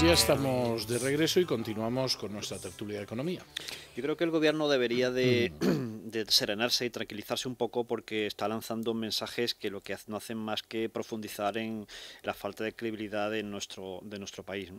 Pues ya estamos de regreso y continuamos con nuestra tertulia de economía. Yo creo que el gobierno debería de mm de serenarse y tranquilizarse un poco porque está lanzando mensajes que lo que no hacen más que profundizar en la falta de credibilidad de nuestro, de nuestro país.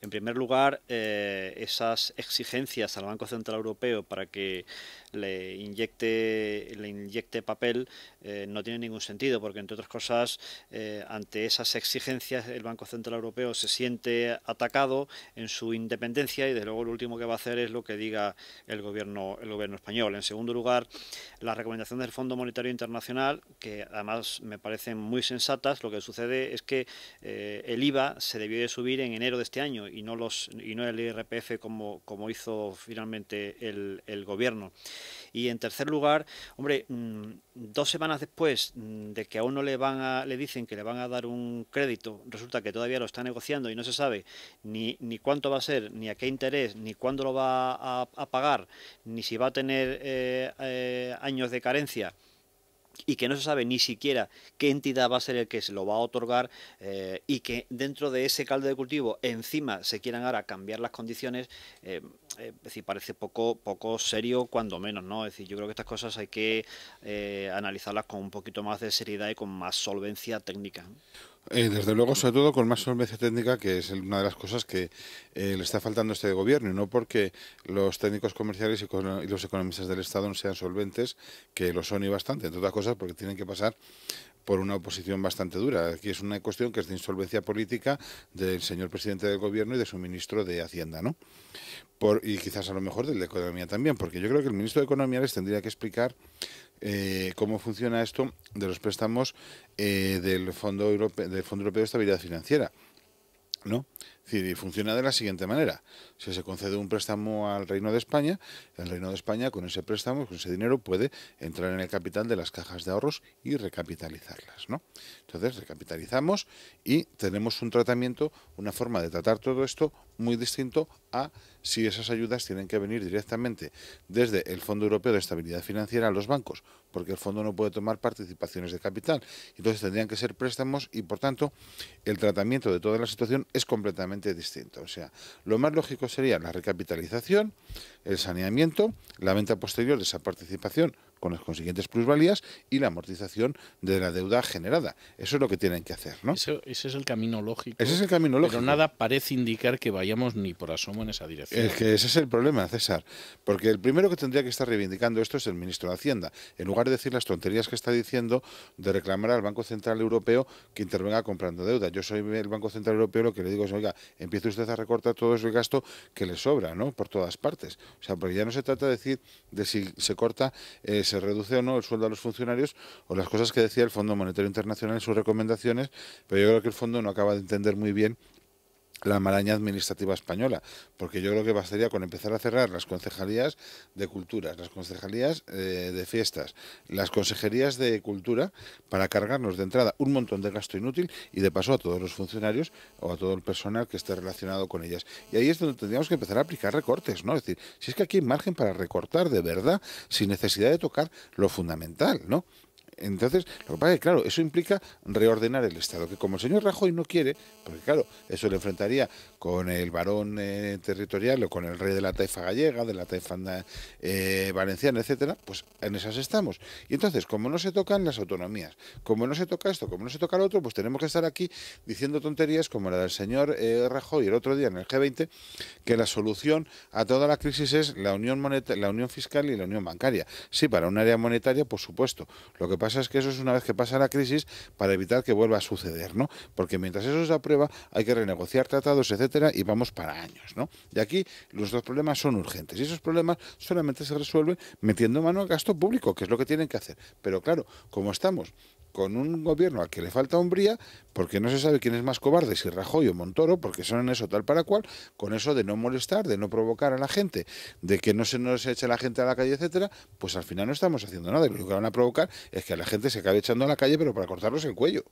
En primer lugar, eh, esas exigencias al Banco Central Europeo para que le inyecte, le inyecte papel eh, no tiene ningún sentido porque, entre otras cosas, eh, ante esas exigencias el Banco Central Europeo se siente atacado en su independencia y, desde luego, lo último que va a hacer es lo que diga el gobierno, el gobierno español. En segundo lugar, las recomendaciones del Fondo Monetario Internacional, que además me parecen muy sensatas. Lo que sucede es que eh, el IVA se debió de subir en enero de este año y no los y no el IRPF como, como hizo finalmente el, gobierno. Y en tercer lugar, hombre, mm, dos semanas después mm, de que a uno le van le dicen que le van a dar un crédito, resulta que todavía lo está negociando y no se sabe ni, ni cuánto va a ser, ni a qué interés, ni cuándo lo va a, pagar, ni si va a tener eh, eh, años de carencia y que no se sabe ni siquiera qué entidad va a ser el que se lo va a otorgar eh, y que dentro de ese caldo de cultivo encima se quieran ahora cambiar las condiciones, eh, eh decir, parece poco, poco serio cuando menos, ¿no? Es decir, yo creo que estas cosas hay que analizarlas con un poquito más de seriedad y con más solvencia técnica. Eh, desde luego, sobre todo con más solvencia técnica, que es una de las cosas que eh, le está faltando a este gobierno, y no porque los técnicos comerciales y, y, los economistas del Estado no sean solventes, que lo son y bastante, entre otras cosas porque tienen que pasar por una oposición bastante dura. Aquí es una cuestión que es de insolvencia política del señor presidente del gobierno y de su ministro de Hacienda, ¿no? Por, y quizás a lo mejor del de Economía también, porque yo creo que el ministro de Economía les tendría que explicar eh, cómo funciona esto de los préstamos eh, del, Fondo Europeo, del Fondo Europeo de Estabilidad Financiera, ¿no? y funciona de la siguiente manera. Si se concede un préstamo al Reino de España, el Reino de España con ese préstamo, con ese dinero, puede entrar en el capital de las cajas de ahorros y recapitalizarlas. ¿no? Entonces, recapitalizamos y tenemos un tratamiento, una forma de tratar todo esto muy distinto a si esas ayudas tienen que venir directamente desde el Fondo Europeo de Estabilidad Financiera a los bancos, porque el fondo no puede tomar participaciones de capital. Entonces tendrían que ser préstamos y, por tanto, el tratamiento de toda la situación es completamente distinto. O sea, lo más lógico sería la recapitalización, el saneamiento, la venta posterior de esa participación con las consiguientes plusvalías y la amortización de la deuda generada. Eso es lo que tienen que hacer, ¿no? ese es el camino lógico. Pero nada parece indicar que vayamos ni por asomo en esa dirección. Es que ese es el problema, César, porque el primero que tendría que estar reivindicando esto es el ministro de Hacienda, en lugar de decir las tonterías que está diciendo de reclamar al Banco Central Europeo que intervenga comprando deuda. Yo soy el Banco Central Europeo, lo que le digo es, oiga, empiece usted a recortar todo ese gasto que le sobra, ¿no? Por todas partes. O sea, porque ya no se trata de decir de si se corta eh, se reduce o no el sueldo a los funcionarios o las cosas que decía el Fondo Monetario Internacional en sus recomendaciones, pero yo creo que el fondo no acaba de entender muy bien la maraña administrativa española, porque yo creo que bastaría con empezar a cerrar las concejalías de culturas, las concejalías eh, de fiestas, las consejerías de cultura, para cargarnos de entrada un montón de gasto inútil y de paso a todos los funcionarios o a todo el personal que esté relacionado con ellas. Y ahí es donde tendríamos que empezar a aplicar recortes, ¿no? Es decir, si es que aquí hay margen para recortar de verdad, sin necesidad de tocar lo fundamental, ¿no? Entonces, lo que pasa es que, claro, eso implica reordenar el Estado, que como el señor Rajoy no quiere, porque claro, eso le enfrentaría con el varón eh, territorial o con el rey de la taifa gallega, de la taifa eh, valenciana, etcétera, pues en esas estamos. Y entonces, como no se tocan las autonomías, como no se toca esto, como no se toca lo otro, pues tenemos que estar aquí diciendo tonterías como la del señor eh, Rajoy el otro día en el G20, que la solución a toda la crisis es la unión, la unión fiscal y la unión bancaria. Sí, para un área monetaria, por supuesto. Lo que pasa es que eso es una vez que pasa la crisis para evitar que vuelva a suceder, ¿no? Porque mientras eso se aprueba hay que renegociar tratados, etcétera, y vamos para años, ¿no? Y aquí los dos problemas son urgentes y esos problemas solamente se resuelven metiendo mano al gasto público, que es lo que tienen que hacer. Pero claro, como estamos con un gobierno al que le falta hombría, porque no se sabe quién es más cobarde, si Rajoy o Montoro, porque son en eso tal para cual, con eso de no molestar, de no provocar a la gente, de que no se nos eche la gente a la calle, etcétera, pues al final no estamos haciendo nada. lo que van a provocar es que a la gente se acabe echando a la calle, pero para cortarlos el cuello.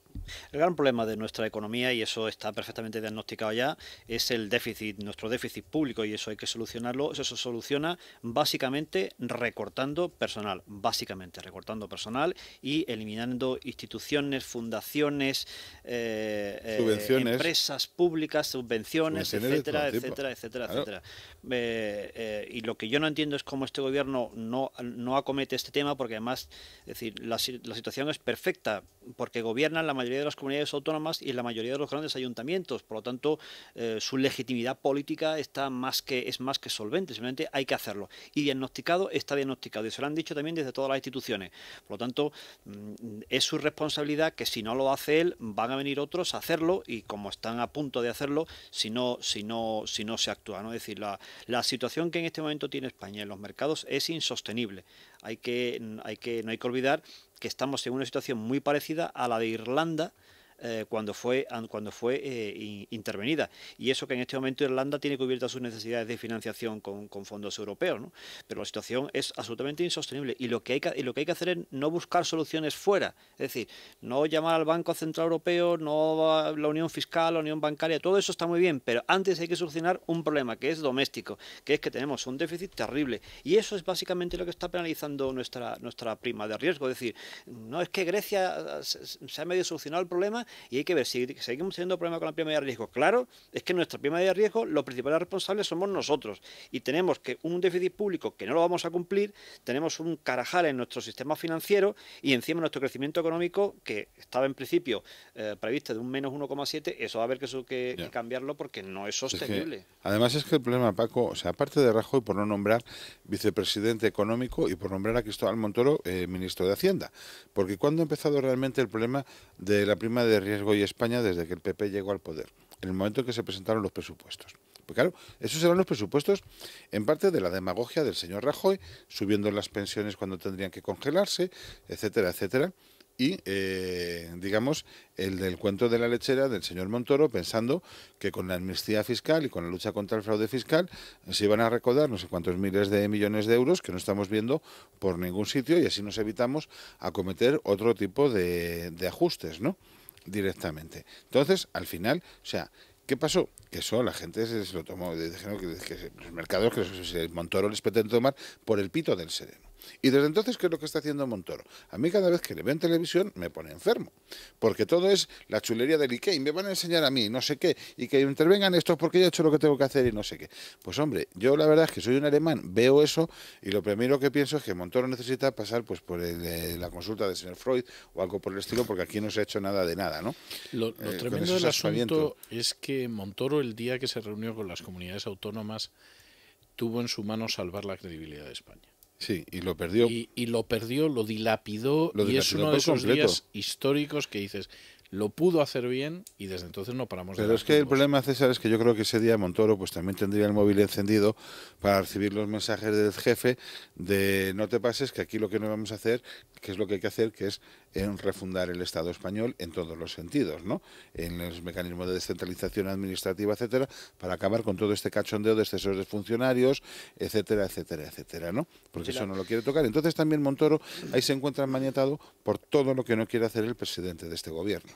El gran problema de nuestra economía, y eso está perfectamente diagnosticado ya, es el déficit, nuestro déficit público, y eso hay que solucionarlo. Eso se soluciona básicamente recortando personal, básicamente recortando personal y eliminando instituciones, fundaciones, eh, eh, empresas públicas, subvenciones, etcétera, etcétera, etcétera, etcétera, eh, y lo que yo no entiendo es cómo este gobierno no, no acomete este tema, porque además, decir, la, la situación es perfecta porque gobiernan la mayoría de las comunidades autónomas y la mayoría de los grandes ayuntamientos. Por lo tanto, eh, su legitimidad política está más que, es más que solvente, simplemente hay que hacerlo. Y diagnosticado está diagnosticado, y se lo han dicho también desde todas las instituciones. Por lo tanto, mm, es su responsabilidad que si no lo hace él, van a venir otros a hacerlo, y como están a punto de hacerlo, si no, si no, si no se actúa. ¿no? Es decir, la, situación que en este momento tiene España en los mercados es insostenible. Hay que, hay que, no hay que olvidar que estamos en una situación muy parecida a la de Irlanda eh, cuando fue, cuando fue eh, intervenida. Y eso que en este momento Irlanda tiene cubiertas sus necesidades de financiación con, fondos europeos. Pero la situación es absolutamente insostenible y lo, que hay que, y lo que hay que hacer es no buscar soluciones fuera. Es decir, no llamar al Banco Central Europeo, no la Unión Fiscal, la Unión Bancaria, todo eso está muy bien, pero antes hay que solucionar un problema que es doméstico, que es que tenemos un déficit terrible. Y eso es básicamente lo que está penalizando nuestra, nuestra prima de riesgo. Es decir, no es que Grecia eh, se, se ha medio solucionado el problema y hay que ver si seguimos teniendo problemas con la prima de riesgo. Claro, es que nuestra prima de riesgo, los principales responsables somos nosotros y tenemos que un déficit público que no lo vamos a cumplir, tenemos un carajal en nuestro sistema financiero y encima nuestro crecimiento económico que estaba en principio eh, previsto de un menos 1,7, eso va a haber que, que, cambiarlo porque no es sostenible. además es que el problema, Paco, o sea, aparte de Rajoy por no nombrar vicepresidente económico y por nombrar a Cristóbal Montoro eh, ministro de Hacienda, porque cuando ha empezado realmente el problema de la prima de riesgo y España desde que el PP llegó al poder, en el momento en que se presentaron los presupuestos. Pues claro, esos eran los presupuestos en parte de la demagogia del señor Rajoy, subiendo las pensiones cuando tendrían que congelarse, etcétera, etcétera. Y, eh, digamos, el del cuento de la lechera del señor Montoro, pensando que con la amnistía fiscal y con la lucha contra el fraude fiscal se iban a recaudar no sé cuántos miles de millones de euros que no estamos viendo por ningún sitio y así nos evitamos acometer otro tipo de, de ajustes, ¿no? directamente. Entonces, al final, o sea, ¿Qué pasó? Que eso la gente se, lo tomó, dijeron que, los mercados que los, Montoro les pretende tomar por el pito del sereno. Y desde entonces, ¿qué es lo que está haciendo Montoro? A mí cada vez que le veo en televisión me pone enfermo, porque todo es la chulería del Ikea y me van a enseñar a mí no sé qué, y que intervengan estos porque yo he hecho lo que tengo que hacer y no sé qué. Pues hombre, yo la verdad es que soy un alemán, veo eso y lo primero que pienso es que Montoro necesita pasar pues por eh, la consulta del señor Freud o algo por el estilo, porque aquí no se ha hecho nada de nada, ¿no? Lo, eh, tremendo del asunto es que Montoro el día que se reunió con las comunidades autónomas tuvo en su mano salvar la credibilidad de España. Sí, y lo perdió. Y, lo perdió, lo dilapidó, y es uno de esos días históricos que dices, lo pudo hacer bien y desde entonces no paramos de... Pero es que el problema, César, es que yo creo que ese día Montoro pues también tendría el móvil encendido para recibir los mensajes del jefe de no te pases, que aquí lo que no vamos a hacer, que es lo que hay que hacer, que es en refundar el Estado español en todos los sentidos, ¿no? En los mecanismos de descentralización administrativa, etcétera, para acabar con todo este cachondeo de excesos de funcionarios, etcétera, etcétera, etcétera, ¿no? Porque eso no lo quiere tocar. Entonces también Montoro ahí se encuentra maniatado por todo lo que no quiere hacer el presidente de este gobierno.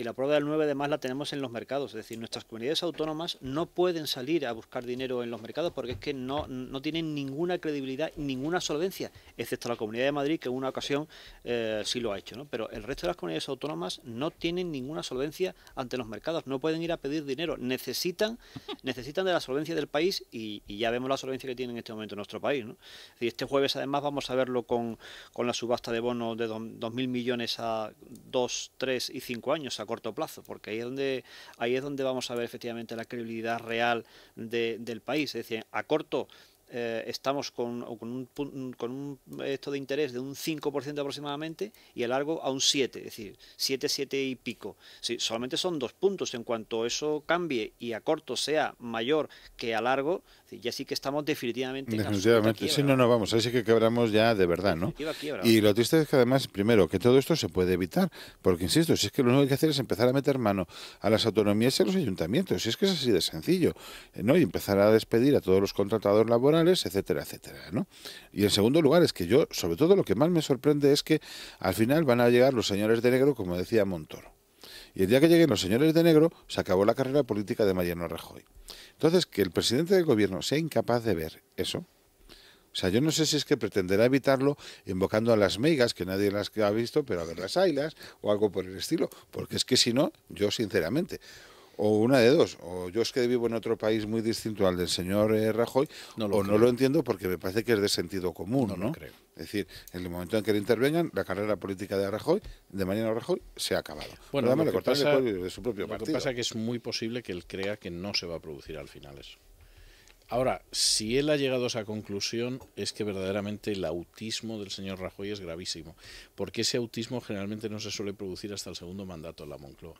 Y la prueba del 9 además la tenemos en los mercados, es decir, nuestras comunidades autónomas no pueden salir a buscar dinero en los mercados porque es que no, no tienen ninguna credibilidad, ninguna solvencia, excepto la Comunidad de Madrid que en una ocasión eh, sí lo ha hecho, Pero el resto de las comunidades autónomas no tienen ninguna solvencia ante los mercados, no pueden ir a pedir dinero, necesitan, necesitan de la solvencia del país y, ya vemos la solvencia que tiene en este momento nuestro país, ¿no? este jueves además vamos a verlo con, con la subasta de bonos de 2.000 millones a 2, 3 y 5 años corto plazo, porque ahí es donde, ahí es donde vamos a ver efectivamente la credibilidad real del país. Es decir, a corto eh, estamos con, con, un, con un esto de interés de un 5% aproximadamente y a largo a un 7, es decir, 7, 7 y pico. Sí, solamente son dos puntos. En cuanto eso cambie y a corto sea mayor que a largo, ya sí que estamos definitivamente. Definitivamente, en sí, no, no, vamos, así que quebramos ya de verdad, ¿no? y lo triste es que además, primero, que todo esto se puede evitar, porque insisto, si es que lo único que hay que hacer es empezar a meter mano a las autonomías y a los ayuntamientos, si es que es así de sencillo, ¿no? Y empezar a despedir a todos los contratados laborales etcétera, etcétera. ¿no? Y en segundo lugar es que yo, sobre todo lo que más me sorprende es que al final van a llegar los señores de negro, como decía Montoro. Y el día que lleguen los señores de negro, se acabó la carrera política de Mariano Rajoy. Entonces, que el presidente del gobierno sea incapaz de ver eso, o sea, yo no sé si es que pretenderá evitarlo invocando a las meigas, que nadie las ha visto, pero a ver las ailas o algo por el estilo, porque es que si no, yo sinceramente, o una de dos, o yo es que vivo en otro país muy distinto al del señor eh, Rajoy, o no lo entiendo porque me parece que es de sentido común, ¿no? creo. Es decir, en el momento en que le intervengan, la carrera política de Rajoy, de Mariano Rajoy, se ha acabado. Bueno, lo que pasa, de que que es muy posible que él crea que no se va a producir al final eso. Ahora, si él ha llegado a esa conclusión, es que verdaderamente el autismo del señor Rajoy es gravísimo, porque ese autismo generalmente no se suele producir hasta el segundo mandato de la Moncloa.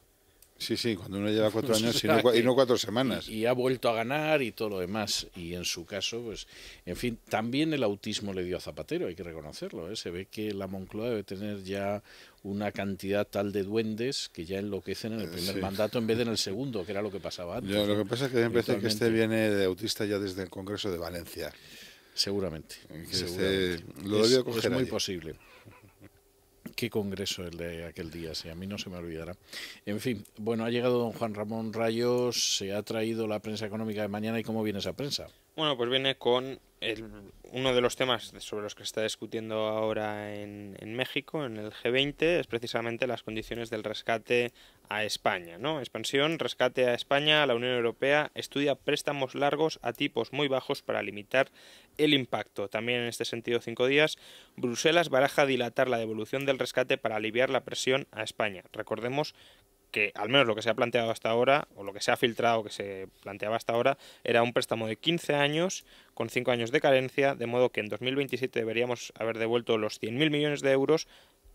Sí, sí, cuando uno lleva cuatro años y, no, cuatro semanas. Y, ha vuelto a ganar y todo lo demás. Y en su caso, pues, en fin, también el autismo le dio a Zapatero, hay que reconocerlo. ¿eh? Se ve que la Moncloa debe tener ya una cantidad tal de duendes que ya enloquecen en el eh, primer mandato en vez de en el segundo, que era lo que pasaba antes. lo que pasa es que parece que este viene de autista ya desde el Congreso de Valencia. Seguramente. Este lo es, muy posible qué congreso el de aquel día, si a mí no se me olvidará. En fin, bueno, ha llegado don Juan Ramón Rayos, se ha traído la prensa económica de mañana y cómo viene esa prensa. Bueno, pues viene con uno de los temas sobre los que se está discutiendo ahora en, México, en el G20, es precisamente las condiciones del rescate a España. ¿no? Expansión, rescate a España, la Unión Europea estudia préstamos largos a tipos muy bajos para limitar el impacto. También en este sentido, cinco días, Bruselas baraja dilatar la devolución del rescate para aliviar la presión a España. Recordemos que al menos lo que se ha planteado hasta ahora, o lo que se ha filtrado que se planteaba hasta ahora, era un préstamo de 15 años con 5 años de carencia, de modo que en 2027 deberíamos haber devuelto los 100.000 millones de euros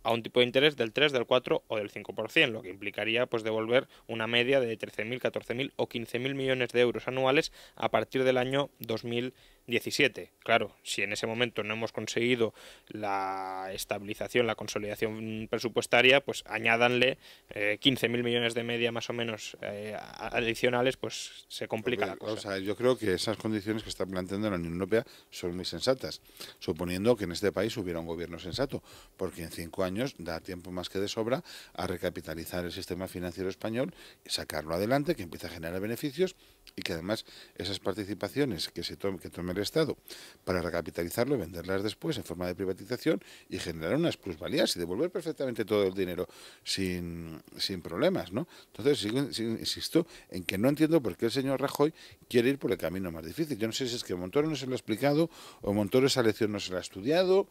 a un tipo de interés del 3, del 4 o del 5%, lo que implicaría pues devolver una media de 13.000, 14.000 o 15.000 millones de euros anuales a partir del año 2027. 17. Claro, si en ese momento no hemos conseguido la estabilización, la consolidación presupuestaria, pues añádanle 15.000 eh, millones de media más o menos eh, adicionales, pues se complica la cosa. yo creo que esas condiciones que está planteando la Unión Europea son muy sensatas, suponiendo que en este país hubiera un gobierno sensato, porque en cinco años da tiempo más que de sobra a recapitalizar el sistema financiero español, sacarlo adelante, que empiece a generar beneficios y que además esas participaciones que se tome, que tome el Estado para recapitalizarlo, venderlas después en forma de privatización y generar unas plusvalías y devolver perfectamente todo el dinero sin, problemas, ¿no? Entonces, insisto en que no entiendo por qué el señor Rajoy quiere ir por el camino más difícil. Yo no sé si es que Montoro no se lo ha explicado o Montoro esa lección no se la ha estudiado.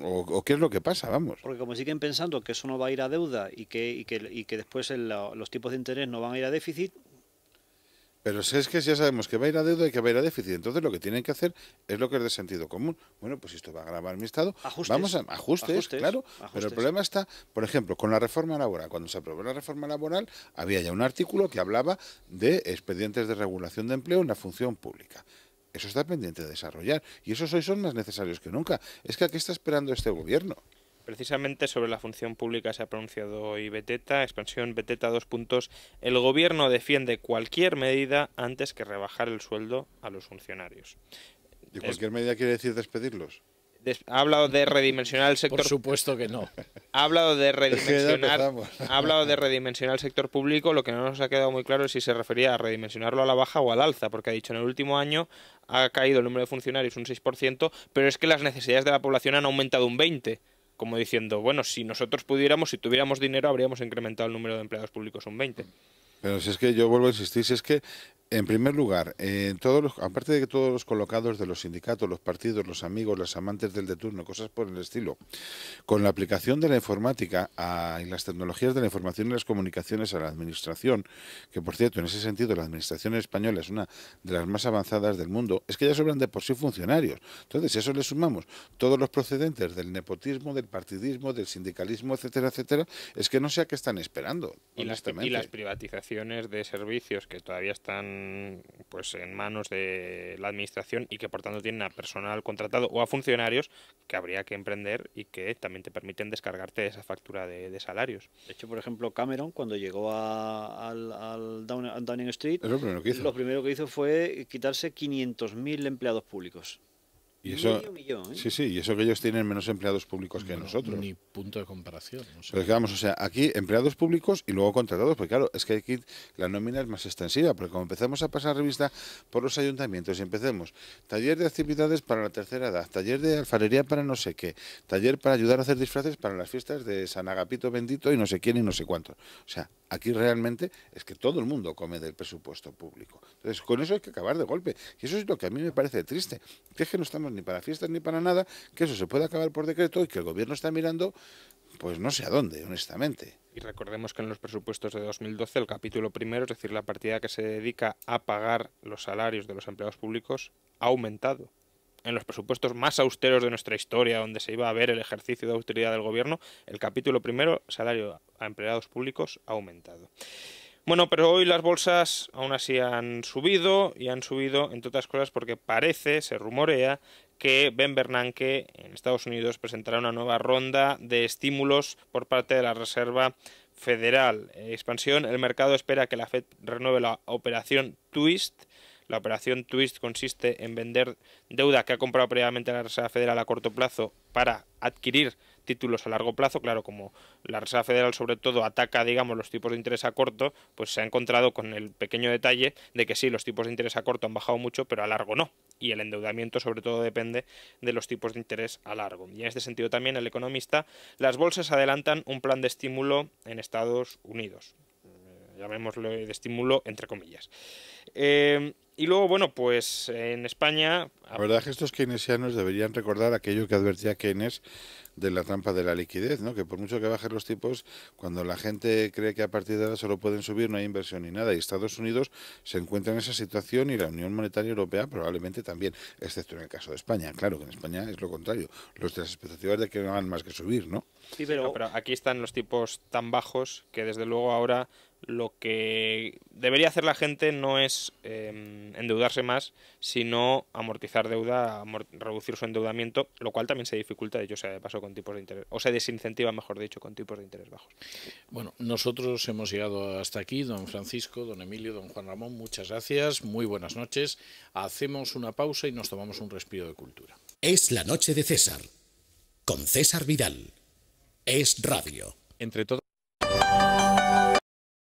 O, qué es lo que pasa, vamos. Porque como siguen pensando que eso no va a ir a deuda y que, y que, y que después los tipos de interés no van a ir a déficit, pero si es que ya sabemos que va a ir a deuda y que va a ir a déficit, entonces lo que tienen que hacer es lo que es de sentido común. Bueno, pues esto va a agravar mi estado. Vamos a ajustes, claro. Pero el problema está, por ejemplo, con la reforma laboral. Cuando se aprobó la reforma laboral, había ya un artículo que hablaba de expedientes de regulación de empleo en la función pública. Eso está pendiente de desarrollar y esos hoy son más necesarios que nunca. Es que ¿a qué está esperando este gobierno. Precisamente sobre la función pública se ha pronunciado hoy Beteta, expansión Beteta dos puntos. El gobierno defiende cualquier medida antes que rebajar el sueldo a los funcionarios. ¿Y cualquier medida quiere decir despedirlos? ha hablado de redimensionar el sector. Por supuesto que no. Ha hablado de redimensionar. ha hablado de redimensionar el sector público. Lo que no nos ha quedado muy claro es si se refería a redimensionarlo a la baja o al alza, porque ha dicho en el último año ha caído el número de funcionarios un 6%, pero es que las necesidades de la población han aumentado un 20% como diciendo, bueno, si nosotros pudiéramos, si tuviéramos dinero, habríamos incrementado el número de empleados públicos un 20. Pero si es que yo vuelvo a insistir, si es que en primer lugar, en todos aparte de que todos los colocados de los sindicatos, los partidos, los amigos, las amantes del de turno, cosas por el estilo, con la aplicación de la informática a, y las tecnologías de la información y las comunicaciones a la administración, que por cierto, en ese sentido, la administración española es una de las más avanzadas del mundo, es que ya sobran de por sí funcionarios. Entonces, si a eso le sumamos todos los procedentes del nepotismo, del partidismo, del sindicalismo, etcétera, etcétera, es que no sé a qué están esperando. y y las privatizaciones de servicios que todavía están pues, en manos de la administración y que por tanto tienen a personal contratado o a funcionarios que habría que emprender y que también te permiten descargarte esa factura de, salarios. De hecho, por ejemplo, Cameron cuando llegó a, al, Downing Street, hizo. lo primero que hizo fue quitarse 500.000 empleados públicos. Y eso, ¿eh? Sí, sí, y eso que ellos tienen menos empleados públicos que nosotros. Ni punto de comparación. Pero que vamos, o sea, aquí empleados públicos y luego contratados, porque claro, es que aquí la nómina es más extensiva, porque como empezamos a pasar revista por los ayuntamientos y empecemos taller de actividades para la tercera edad, taller de alfarería para no sé qué, taller para ayudar a hacer disfraces para las fiestas de San Agapito Bendito y no sé quién y no sé cuánto. O sea, aquí realmente es que todo el mundo come del presupuesto público. Entonces, con eso hay que acabar de golpe. Y eso es lo que a mí me parece triste, que es que no estamos ni para fiestas ni para nada, que eso se puede acabar por decreto y que el gobierno está mirando pues no sé a dónde, honestamente. Y recordemos que en los presupuestos de 2012 el capítulo primero, es decir, la partida que se dedica a pagar los salarios de los empleados públicos, ha aumentado. En los presupuestos más austeros de nuestra historia, donde se iba a ver el ejercicio de austeridad del gobierno, el capítulo primero, salario a empleados públicos, ha aumentado. Bueno, pero hoy las bolsas aún así han subido y han subido, entre otras cosas, porque parece, se rumorea, que Ben Bernanke en Estados Unidos presentará una nueva ronda de estímulos por parte de la Reserva Federal. Expansión, el mercado espera que la Fed renueve la operación Twist. La operación Twist consiste en vender deuda que ha comprado previamente la Reserva Federal a corto plazo para adquirir títulos a largo plazo, claro, como la Reserva Federal sobre todo ataca, digamos, los tipos de interés a corto, pues se ha encontrado con el pequeño detalle de que sí, los tipos de interés a corto han bajado mucho, pero a largo no. Y el endeudamiento sobre todo depende de los tipos de interés a largo. Y en este sentido también el economista, las bolsas adelantan un plan de estímulo en Estados Unidos. Eh, Llamémoslo de estímulo entre comillas. Eh, y luego, bueno, pues en España... La verdad es que estos keynesianos deberían recordar aquello que advertía Keynes de la trampa de la liquidez, ¿no? que por mucho que bajen los tipos, cuando la gente cree que a partir de ahora solo pueden subir, no hay inversión ni nada. Y Estados Unidos se encuentra en esa situación y la Unión Monetaria Europea probablemente también, excepto en el caso de España. Claro que en España es lo contrario. Los de las expectativas de que no hagan más que subir, ¿no? Sí, pero... aquí están los tipos tan bajos que desde luego ahora lo que debería hacer la gente no es em, endeudarse más, sino amortizar deuda, reducir su endeudamiento, lo cual también se dificulta, de hecho de paso con tipos de interés, o se desincentiva, mejor dicho, con tipos de interés bajos. Bueno, nosotros hemos llegado hasta aquí, don Francisco, don Emilio, don Juan Ramón, muchas gracias, muy buenas noches. Hacemos una pausa y nos tomamos un respiro de cultura. Es la noche de César, con César Vidal. Es radio. Entre